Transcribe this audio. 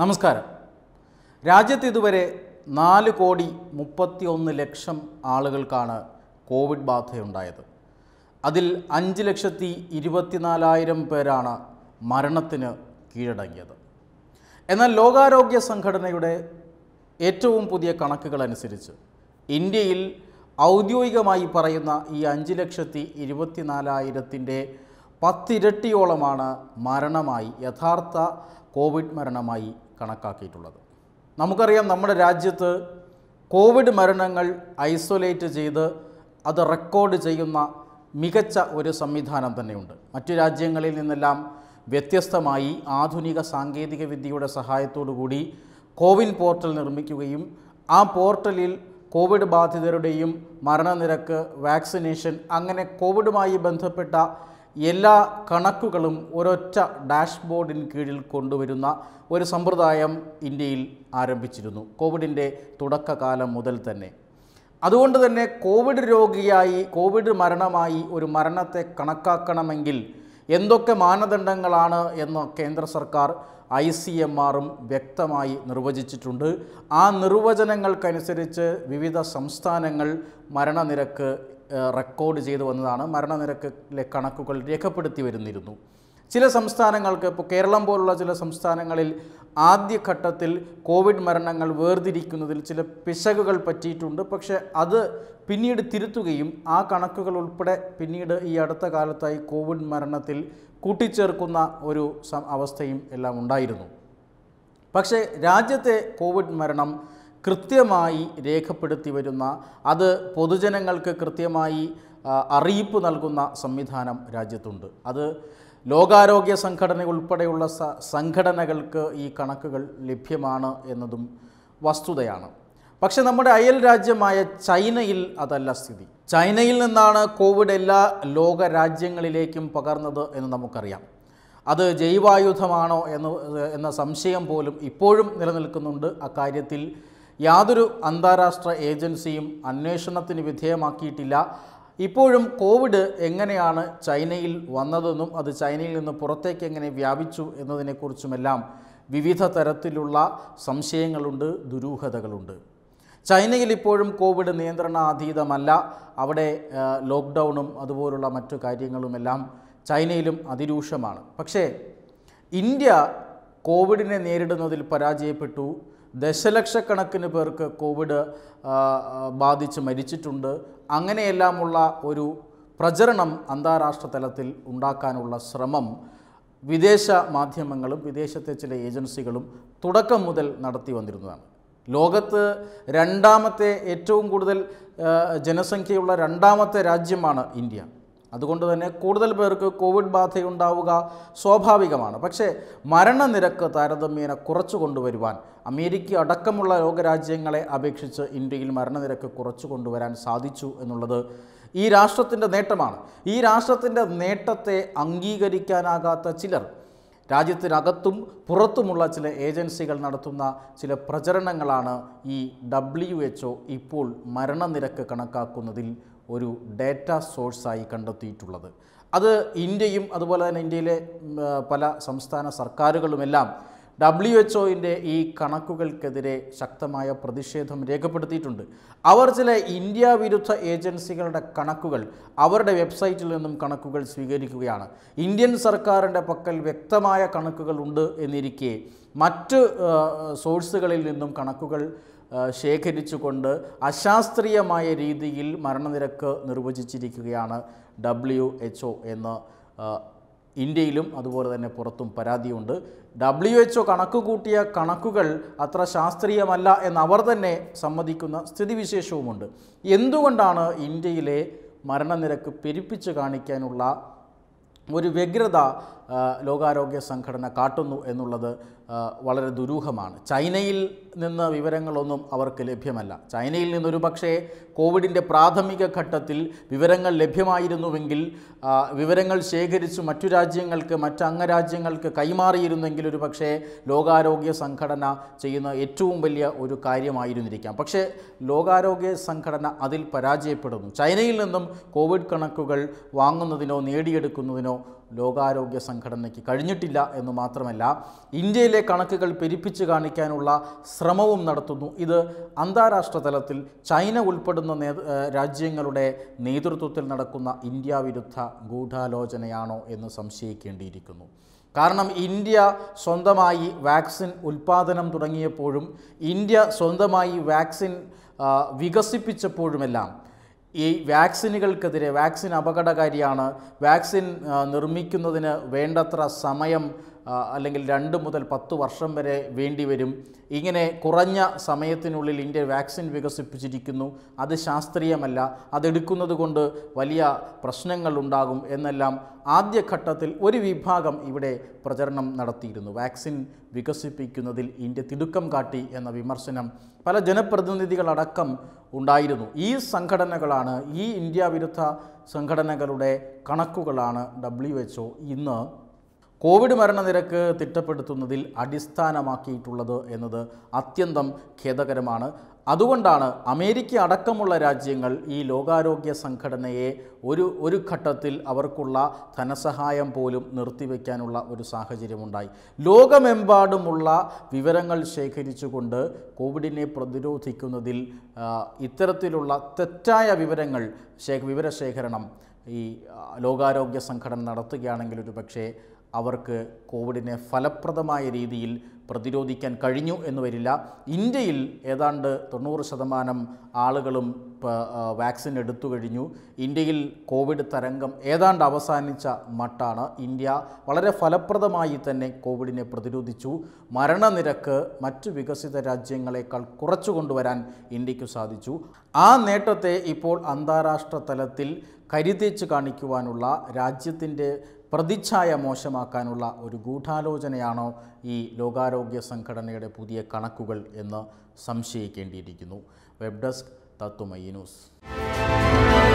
നമസ്കാരം രാജ്യത്ത് ഇതുവരെ നാല് കോടി മുപ്പത്തി ഒന്ന് ലക്ഷം ആളുകൾക്കാണ് കോവിഡ് ബാധയുണ്ടായത് അതിൽ അഞ്ച് ലക്ഷത്തി ഇരുപത്തിനാലായിരം പേരാണ് മരണത്തിന് കീഴടങ്ങിയത് എന്നാൽ ലോകാരോഗ്യ സംഘടനയുടെ ഏറ്റവും പുതിയ കണക്കുകളനുസരിച്ച് ഇന്ത്യയിൽ ഔദ്യോഗികമായി പറയുന്ന ഈ അഞ്ച് ലക്ഷത്തി ഇരുപത്തിനാലായിരത്തിൻ്റെ പത്തിരട്ടിയോളമാണ് മരണമായി യഥാർത്ഥ കോവിഡ് മരണമായി കണക്കാക്കിയിട്ടുള്ളത് നമുക്കറിയാം നമ്മുടെ രാജ്യത്ത് കോവിഡ് മരണങ്ങൾ ഐസൊലേറ്റ് ചെയ്ത് അത് റെക്കോർഡ് ചെയ്യുന്ന മികച്ച ഒരു സംവിധാനം തന്നെയുണ്ട് മറ്റു രാജ്യങ്ങളിൽ നിന്നെല്ലാം വ്യത്യസ്തമായി ആധുനിക സാങ്കേതിക വിദ്യയുടെ കൂടി കോവിൻ പോർട്ടൽ നിർമ്മിക്കുകയും ആ പോർട്ടലിൽ കോവിഡ് ബാധിതരുടെയും മരണനിരക്ക് വാക്സിനേഷൻ അങ്ങനെ കോവിഡുമായി ബന്ധപ്പെട്ട എല്ലാ കണക്കുകളും ഒരൊറ്റ ഡാഷ്ബോർഡിന് കീഴിൽ കൊണ്ടുവരുന്ന ഒരു സമ്പ്രദായം ഇന്ത്യയിൽ ആരംഭിച്ചിരുന്നു കോവിഡിൻ്റെ തുടക്കകാലം മുതൽ തന്നെ അതുകൊണ്ട് തന്നെ കോവിഡ് രോഗിയായി കോവിഡ് മരണമായി ഒരു മരണത്തെ കണക്കാക്കണമെങ്കിൽ എന്തൊക്കെ മാനദണ്ഡങ്ങളാണ് എന്ന് കേന്ദ്ര സർക്കാർ ഐ സി എം ആറും വ്യക്തമായി നിർവചിച്ചിട്ടുണ്ട് ആ നിർവചനങ്ങൾക്കനുസരിച്ച് വിവിധ സംസ്ഥാനങ്ങൾ മരണനിരക്ക് റെക്കോർഡ് ചെയ്തു വന്നതാണ് മരണനിരക്കിലെ കണക്കുകൾ രേഖപ്പെടുത്തി വരുന്നിരുന്നു ചില സംസ്ഥാനങ്ങൾക്ക് ഇപ്പോൾ കേരളം പോലുള്ള ചില സംസ്ഥാനങ്ങളിൽ ആദ്യഘട്ടത്തിൽ കോവിഡ് മരണങ്ങൾ വേർതിരിക്കുന്നതിൽ ചില പിശകുകൾ പറ്റിയിട്ടുണ്ട് പക്ഷേ അത് പിന്നീട് തിരുത്തുകയും ആ കണക്കുകൾ ഉൾപ്പെടെ പിന്നീട് ഈ അടുത്ത കാലത്തായി കോവിഡ് മരണത്തിൽ കൂട്ടിച്ചേർക്കുന്ന ഒരു അവസ്ഥയും എല്ലാം ഉണ്ടായിരുന്നു പക്ഷേ രാജ്യത്തെ കോവിഡ് മരണം കൃത്യമായി രേഖപ്പെടുത്തി വരുന്ന അത് പൊതുജനങ്ങൾക്ക് കൃത്യമായി അറിയിപ്പ് നൽകുന്ന സംവിധാനം രാജ്യത്തുണ്ട് അത് ലോകാരോഗ്യ സംഘടന ഉൾപ്പെടെയുള്ള സംഘടനകൾക്ക് ഈ കണക്കുകൾ ലഭ്യമാണ് എന്നതും വസ്തുതയാണ് പക്ഷേ നമ്മുടെ അയൽ രാജ്യമായ ചൈനയിൽ അതല്ല സ്ഥിതി ചൈനയിൽ നിന്നാണ് കോവിഡ് എല്ലാ ലോക രാജ്യങ്ങളിലേക്കും പകർന്നത് എന്ന് നമുക്കറിയാം അത് ജൈവായുധമാണോ എന്ന് എന്ന സംശയം പോലും ഇപ്പോഴും നിലനിൽക്കുന്നുണ്ട് അക്കാര്യത്തിൽ യാതൊരു അന്താരാഷ്ട്ര ഏജൻസിയും അന്വേഷണത്തിന് വിധേയമാക്കിയിട്ടില്ല ഇപ്പോഴും കോവിഡ് എങ്ങനെയാണ് ചൈനയിൽ വന്നതെന്നും അത് ചൈനയിൽ നിന്ന് പുറത്തേക്ക് എങ്ങനെ വ്യാപിച്ചു എന്നതിനെക്കുറിച്ചുമെല്ലാം വിവിധ തരത്തിലുള്ള സംശയങ്ങളുണ്ട് ദുരൂഹതകളുണ്ട് ചൈനയിൽ ഇപ്പോഴും കോവിഡ് നിയന്ത്രണാതീതമല്ല അവിടെ ലോക്ക്ഡൗണും അതുപോലുള്ള മറ്റു കാര്യങ്ങളുമെല്ലാം ചൈനയിലും അതിരൂക്ഷമാണ് പക്ഷേ ഇന്ത്യ കോവിഡിനെ നേരിടുന്നതിൽ പരാജയപ്പെട്ടു ദശലക്ഷക്കണക്കിന് പേർക്ക് കോവിഡ് ബാധിച്ച് മരിച്ചിട്ടുണ്ട് അങ്ങനെയെല്ലാമുള്ള ഒരു പ്രചരണം അന്താരാഷ്ട്ര തലത്തിൽ ഉണ്ടാക്കാനുള്ള ശ്രമം വിദേശ മാധ്യമങ്ങളും വിദേശത്തെ ചില ഏജൻസികളും തുടക്കം മുതൽ നടത്തി വന്നിരുന്നതാണ് ലോകത്ത് രണ്ടാമത്തെ ഏറ്റവും കൂടുതൽ ജനസംഖ്യയുള്ള രണ്ടാമത്തെ രാജ്യമാണ് ഇന്ത്യ അതുകൊണ്ട് തന്നെ കൂടുതൽ പേർക്ക് കോവിഡ് ബാധയുണ്ടാവുക സ്വാഭാവികമാണ് പക്ഷേ മരണനിരക്ക് താരതമ്യേന കുറച്ചു കൊണ്ടുവരുവാൻ അമേരിക്ക അടക്കമുള്ള ലോകരാജ്യങ്ങളെ അപേക്ഷിച്ച് ഇന്ത്യയിൽ മരണനിരക്ക് കുറച്ചു കൊണ്ടുവരാൻ സാധിച്ചു എന്നുള്ളത് ഈ രാഷ്ട്രത്തിൻ്റെ നേട്ടമാണ് ഈ രാഷ്ട്രത്തിൻ്റെ നേട്ടത്തെ അംഗീകരിക്കാനാകാത്ത ചിലർ രാജ്യത്തിനകത്തും പുറത്തുമുള്ള ചില ഏജൻസികൾ നടത്തുന്ന ചില പ്രചരണങ്ങളാണ് ഈ ഡബ്ല്യു എച്ച് ഇപ്പോൾ മരണനിരക്ക് കണക്കാക്കുന്നതിൽ ഒരു ഡേറ്റ സോഴ്സായി കണ്ടെത്തിയിട്ടുള്ളത് അത് ഇന്ത്യയും അതുപോലെ തന്നെ ഇന്ത്യയിലെ പല സംസ്ഥാന സർക്കാരുകളുമെല്ലാം ഡബ്ല്യു എച്ച് ഒൻ്റെ ഈ കണക്കുകൾക്കെതിരെ ശക്തമായ പ്രതിഷേധം രേഖപ്പെടുത്തിയിട്ടുണ്ട് അവർ ചില ഇന്ത്യ വിരുദ്ധ ഏജൻസികളുടെ കണക്കുകൾ അവരുടെ വെബ്സൈറ്റിൽ നിന്നും കണക്കുകൾ സ്വീകരിക്കുകയാണ് ഇന്ത്യൻ സർക്കാരിൻ്റെ പക്കൽ വ്യക്തമായ കണക്കുകൾ ഉണ്ട് എന്നിരിക്കെ മറ്റ് സോഴ്സുകളിൽ നിന്നും കണക്കുകൾ ശേഖരിച്ചുകൊണ്ട് അശാസ്ത്രീയമായ രീതിയിൽ മരണനിരക്ക് നിർവചിച്ചിരിക്കുകയാണ് ഡബ്ല്യു എച്ച് ഒ എന്ന് ഇന്ത്യയിലും അതുപോലെ തന്നെ പുറത്തും പരാതിയുണ്ട് ഡബ്ല്യു എച്ച് ഒ കണക്ക് കൂട്ടിയ കണക്കുകൾ അത്ര ശാസ്ത്രീയമല്ല എന്ന് അവർ തന്നെ സമ്മതിക്കുന്ന സ്ഥിതിവിശേഷവുമുണ്ട് എന്തുകൊണ്ടാണ് ഇന്ത്യയിലെ മരണനിരക്ക് പെരുപ്പിച്ച് കാണിക്കാനുള്ള ഒരു വ്യഗ്രത ലോകാരോഗ്യ സംഘടന കാട്ടുന്നു എന്നുള്ളത് വളരെ ദുരൂഹമാണ് ചൈനയിൽ നിന്ന് വിവരങ്ങളൊന്നും അവർക്ക് ലഭ്യമല്ല ചൈനയിൽ നിന്നൊരു പക്ഷേ കോവിഡിൻ്റെ പ്രാഥമിക ഘട്ടത്തിൽ വിവരങ്ങൾ ലഭ്യമായിരുന്നുവെങ്കിൽ വിവരങ്ങൾ ശേഖരിച്ച് മറ്റു രാജ്യങ്ങൾക്ക് മറ്റ് അംഗരാജ്യങ്ങൾക്ക് കൈമാറിയിരുന്നെങ്കിൽ ഒരു പക്ഷേ ലോകാരോഗ്യ സംഘടന ചെയ്യുന്ന ഏറ്റവും വലിയ ഒരു കാര്യമായിരുന്നിരിക്കാം പക്ഷേ ലോകാരോഗ്യ സംഘടന അതിൽ പരാജയപ്പെടുന്നു ചൈനയിൽ നിന്നും കോവിഡ് കണക്കുകൾ വാങ്ങുന്നതിനോ നേടിയെടുക്കുന്നതിനോ ലോകാരോഗ്യ സംഘടനയ്ക്ക് കഴിഞ്ഞിട്ടില്ല എന്ന് മാത്രമല്ല ഇന്ത്യയിലെ കണക്കുകൾ പെരുപ്പിച്ച് കാണിക്കാനുള്ള ശ്രമവും നടത്തുന്നു ഇത് അന്താരാഷ്ട്ര തലത്തിൽ ചൈന ഉൾപ്പെടുന്ന രാജ്യങ്ങളുടെ നേതൃത്വത്തിൽ നടക്കുന്ന ഇന്ത്യ വിരുദ്ധ ഗൂഢാലോചനയാണോ എന്ന് സംശയിക്കേണ്ടിയിരിക്കുന്നു കാരണം ഇന്ത്യ സ്വന്തമായി വാക്സിൻ ഉൽപ്പാദനം തുടങ്ങിയപ്പോഴും ഇന്ത്യ സ്വന്തമായി വാക്സിൻ വികസിപ്പിച്ചപ്പോഴുമെല്ലാം ഈ വാക്സിനുകൾക്കെതിരെ വാക്സിൻ അപകടകാരിയാണ് വാക്സിൻ നിർമ്മിക്കുന്നതിന് വേണ്ടത്ര സമയം അല്ലെങ്കിൽ രണ്ട് മുതൽ പത്ത് വർഷം വരെ വേണ്ടി വരും ഇങ്ങനെ കുറഞ്ഞ സമയത്തിനുള്ളിൽ ഇന്ത്യ വാക്സിൻ വികസിപ്പിച്ചിരിക്കുന്നു അത് ശാസ്ത്രീയമല്ല അതെടുക്കുന്നത് കൊണ്ട് വലിയ പ്രശ്നങ്ങൾ ഉണ്ടാകും എന്നെല്ലാം ആദ്യഘട്ടത്തിൽ ഒരു വിഭാഗം ഇവിടെ പ്രചരണം നടത്തിയിരുന്നു വാക്സിൻ വികസിപ്പിക്കുന്നതിൽ ഇന്ത്യ തിടുക്കം കാട്ടി എന്ന വിമർശനം പല ജനപ്രതിനിധികളടക്കം ഉണ്ടായിരുന്നു ഈ സംഘടനകളാണ് ഈ ഇന്ത്യ വിരുദ്ധ സംഘടനകളുടെ കണക്കുകളാണ് ഡബ്ല്യു ഇന്ന് കോവിഡ് മരണനിരക്ക് തിട്ടപ്പെടുത്തുന്നതിൽ അടിസ്ഥാനമാക്കിയിട്ടുള്ളത് എന്നത് അത്യന്തം ഖേദകരമാണ് അതുകൊണ്ടാണ് അമേരിക്ക അടക്കമുള്ള രാജ്യങ്ങൾ ഈ ലോകാരോഗ്യ സംഘടനയെ ഒരു ഒരു ഘട്ടത്തിൽ അവർക്കുള്ള ധനസഹായം പോലും നിർത്തിവെക്കാനുള്ള ഒരു സാഹചര്യമുണ്ടായി ലോകമെമ്പാടുമുള്ള വിവരങ്ങൾ ശേഖരിച്ചുകൊണ്ട് കോവിഡിനെ പ്രതിരോധിക്കുന്നതിൽ ഇത്തരത്തിലുള്ള തെറ്റായ വിവരങ്ങൾ വിവരശേഖരണം ഈ ലോകാരോഗ്യ സംഘടന നടത്തുകയാണെങ്കിൽ ഒരു പക്ഷേ അവർക്ക് കോവിഡിനെ ഫലപ്രദമായ രീതിയിൽ പ്രതിരോധിക്കാൻ കഴിഞ്ഞു എന്ന് വരില്ല ഇന്ത്യയിൽ ഏതാണ്ട് തൊണ്ണൂറ് ശതമാനം ആളുകളും വാക്സിൻ എടുത്തു കഴിഞ്ഞു ഇന്ത്യയിൽ കോവിഡ് തരംഗം ഏതാണ്ട് അവസാനിച്ച മട്ടാണ് ഇന്ത്യ വളരെ ഫലപ്രദമായി തന്നെ കോവിഡിനെ പ്രതിരോധിച്ചു മരണനിരക്ക് മറ്റു വികസിത രാജ്യങ്ങളെക്കാൾ കുറച്ചു കൊണ്ടുവരാൻ ഇന്ത്യക്ക് സാധിച്ചു ആ നേട്ടത്തെ ഇപ്പോൾ അന്താരാഷ്ട്ര തലത്തിൽ കരുതിച്ച് കാണിക്കുവാനുള്ള രാജ്യത്തിൻ്റെ പ്രതിച്ഛായ മോശമാക്കാനുള്ള ഒരു ഗൂഢാലോചനയാണോ ഈ ലോകാരോഗ്യ സംഘടനയുടെ പുതിയ കണക്കുകൾ എന്ന് സംശയിക്കേണ്ടിയിരിക്കുന്നു വെബ് ഡെസ്ക് തത്തുമയി ന്യൂസ്